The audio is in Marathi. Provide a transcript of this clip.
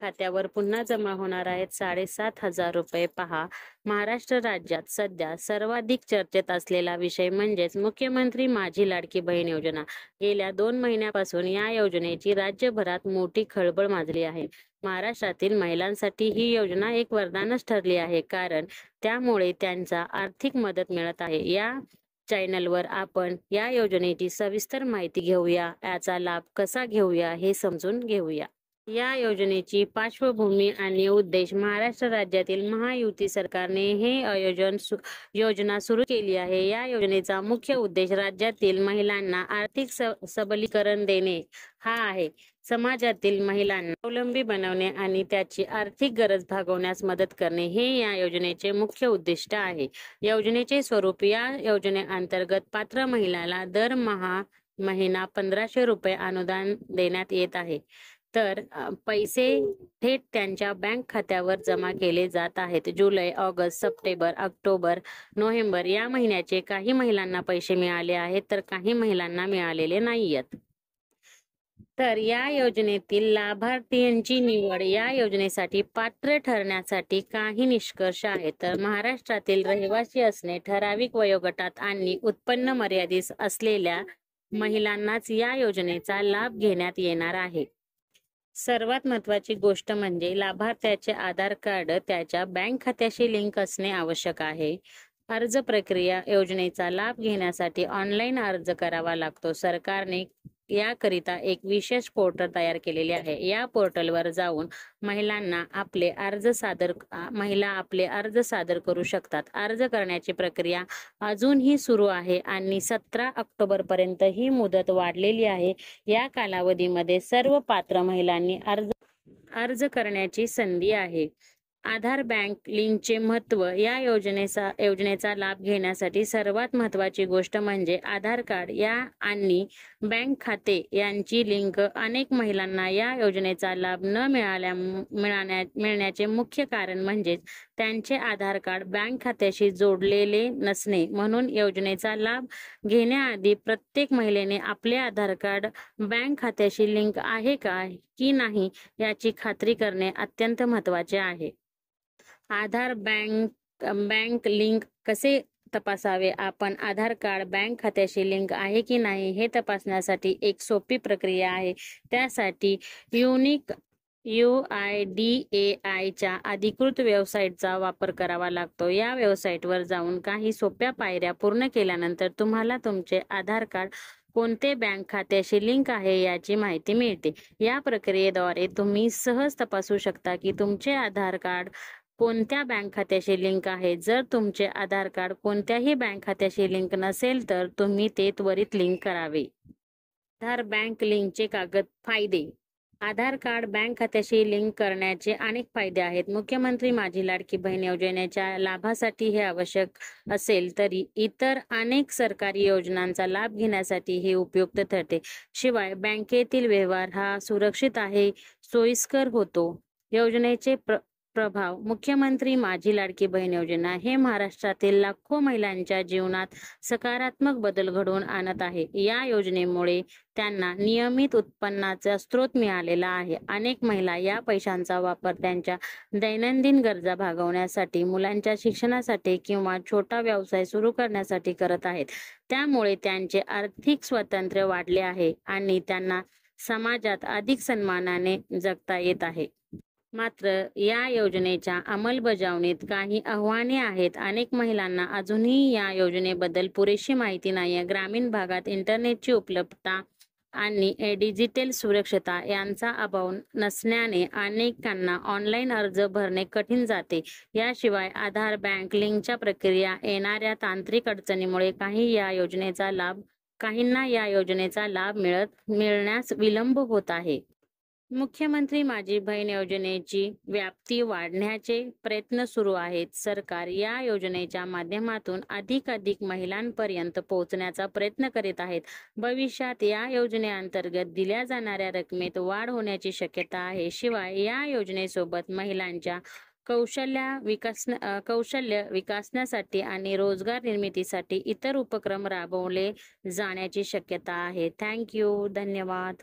खात्यावर पुन्हा जमा होणार आहेत साडेसात हजार रुपये पहा महाराष्ट्र राज्यात सध्या सर्वाधिक चर्चेत असलेला विषय म्हणजेच मुख्यमंत्री माझी लाडकी बहीण योजना गेल्या दोन महिन्यापासून या योजनेची राज्यभरात मोठी खळबळ माजली आहे महाराष्ट्रातील महिलांसाठी ही योजना एक वरदानच ठरली आहे कारण त्यामुळे त्यांचा आर्थिक मदत मिळत आहे या चॅनलवर आपण या योजनेची सविस्तर माहिती घेऊया याचा लाभ कसा घेऊया हे समजून घेऊया या योजनेची पार्श्वभूमी आणि उद्देश महाराष्ट्र राज्यातील महायुती सरकारने हे आयोजन योजना सुरू केली आहे या योजनेचा मुख्य उद्देश राज्यातील महिलांना आर्थिक सबलीकरण देणे हा आहे समाजातील महिलांना अवलंबी बनवणे आणि त्याची आर्थिक गरज भागवण्यास मदत करणे हे या योजनेचे मुख्य उद्दिष्ट आहे योजनेचे स्वरूप या योजनेअंतर्गत पात्र महिलाला दरमहा महिना पंधराशे रुपये अनुदान देण्यात येत आहे तर पैसे थेट त्यांच्या बँक खात्यावर जमा केले जात आहेत जुलै ऑगस्ट सप्टेंबर ऑक्टोबर नोव्हेंबर या महिन्याचे काही महिलांना पैसे मिळाले आहेत तर काही महिलांना मिळालेले नाहीयेत तर या योजनेतील लाभार्थींची निवड या योजनेसाठी पात्र ठरण्यासाठी काही निष्कर्ष आहेत तर महाराष्ट्रातील रहिवासी असणे ठराविक वयोगटात आणि उत्पन्न मर्यादित असलेल्या महिलांनाच या योजनेचा लाभ घेण्यात येणार आहे सर्वात महत्वाची गोष्ट म्हणजे लाभार्थ्याचे आधार कार्ड त्याच्या बँक खात्याशी लिंक असणे आवश्यक आहे अर्ज प्रक्रिया योजनेचा लाभ घेण्यासाठी ऑनलाईन अर्ज करावा लागतो सरकारने याकरिता एक विशेष पोर्टल तयार केलेले आहे या पोर्टलवर जाऊन महिलांना आपले अर्ज सादर महिला आपले अर्ज सादर करू शकतात अर्ज करण्याची प्रक्रिया अजूनही सुरू आहे आणि सतरा ऑक्टोबर पर्यंत ही मुदत वाढलेली आहे या कालावधीमध्ये सर्व पात्र महिलांनी अर्ज अर्ज करण्याची संधी आहे आधार बँक लिंकचे महत्व या योजनेचा योजनेचा लाभ घेण्यासाठी सर्वात महत्वाची गोष्ट म्हणजे आधार कार्ड या आणि बँक खाते यांची लिंक अनेक महिलांना या योजनेचा लाभ न मिळाल्या मिळण्याचे मुख्य कारण म्हणजेच त्यांचे आधार कार्ड बँक खात्याशी जोडलेले नसणे म्हणून योजनेचा लाभ घेण्याआधी प्रत्येक महिलेने आपले आधार कार्ड बँक खात्याशी लिंक आहे का की नाही याची खात्री करणे अत्यंत महत्वाचे आहे आधार बँक बँक लिंक कसे तपासावे आपण आधार कार्ड बँक खात्याशी लिंक आहे की नाही हे तपासण्यासाठी एक सोपी प्रक्रिया आहे त्यासाठी unique U I D A आयच्या अधिकृत वेबसाईटचा वापर करावा लागतो या वेबसाईटवर जाऊन काही सोप्या पायऱ्या पूर्ण केल्यानंतर तुम्हाला तुमचे आधार कार्ड कोणते बँक खात्याशी लिंक आहे याची माहिती मिळते या प्रक्रियेद्वारे तुम्ही सहज तपासू शकता की तुमचे आधार कार्ड कोणत्या बँक खात्याशी लिंक आहे जर तुमचे आधार कार्ड कोणत्याही बँक खात्याशी लिंक नसेल तर तुम्ही ते त्वरित लिंक करावे आधार बँक लिंकचे कागद फायदे आधार कार्ड बँक खात्याशी लिंक करण्याचे अनेक फायदे आहेत मुख्यमंत्री माझी लाडकी बहीण योजनेच्या लाभासाठी हे आवश्यक असेल तरी इतर अनेक सरकारी योजनांचा लाभ घेण्यासाठी हे उपयुक्त ठरते शिवाय बँकेतील व्यवहार हा सुरक्षित आहे सोयीस्कर होतो योजनेचे प्रभाव मुख्यमंत्री माझी लाडकी बहीण योजना हे महाराष्ट्रातील लाखो महिलांच्या जीवनात सकारात्मक बदल घडवून आणत आहे या योजनेमुळे त्यांना नियमित उत्पन्नाचा स्रोत मिळालेला आहे अनेक महिला या पैशांचा वापर त्यांच्या दैनंदिन गरजा भागवण्यासाठी मुलांच्या शिक्षणासाठी किंवा छोटा व्यवसाय सुरू करण्यासाठी करत आहेत त्यामुळे त्यांचे आर्थिक स्वातंत्र्य वाढले आहे आणि त्यांना समाजात अधिक सन्मानाने जगता येत आहे मात्र या योजनेच्या अंमलबजावणीत काही आव्हाने आहेत अनेक महिलांना अजूनही या योजनेबद्दल पुरेशी माहिती नाही आहे ग्रामीण भागात इंटरनेटची उपलब्धता आणि डिजिटल सुरक्षता यांचा अभाव नसण्याने अनेकांना ऑनलाईन अर्ज भरणे कठीण जाते याशिवाय आधार बँक लिंकच्या प्रक्रिया येणाऱ्या तांत्रिक अडचणीमुळे काही या योजनेचा लाभ काहींना या योजनेचा लाभ मिळत मिळण्यास विलंब होत आहे मुख्यमंत्री माझी बहीण योजनेची व्याप्ती वाढण्याचे प्रयत्न सुरू आहेत सरकार या योजनेच्या माध्यमातून अधिक अधिक महिलांपर्यंत पोहोचण्याचा प्रयत्न करीत आहेत भविष्यात या योजनेअंतर्गत दिल्या जाणाऱ्या रकमेत वाढ होण्याची शक्यता आहे शिवाय या योजनेसोबत महिलांच्या कौशल्य विकास कौशल्य विकासण्यासाठी आणि रोजगार निर्मितीसाठी इतर उपक्रम राबवले जाण्याची शक्यता आहे थँक्यू धन्यवाद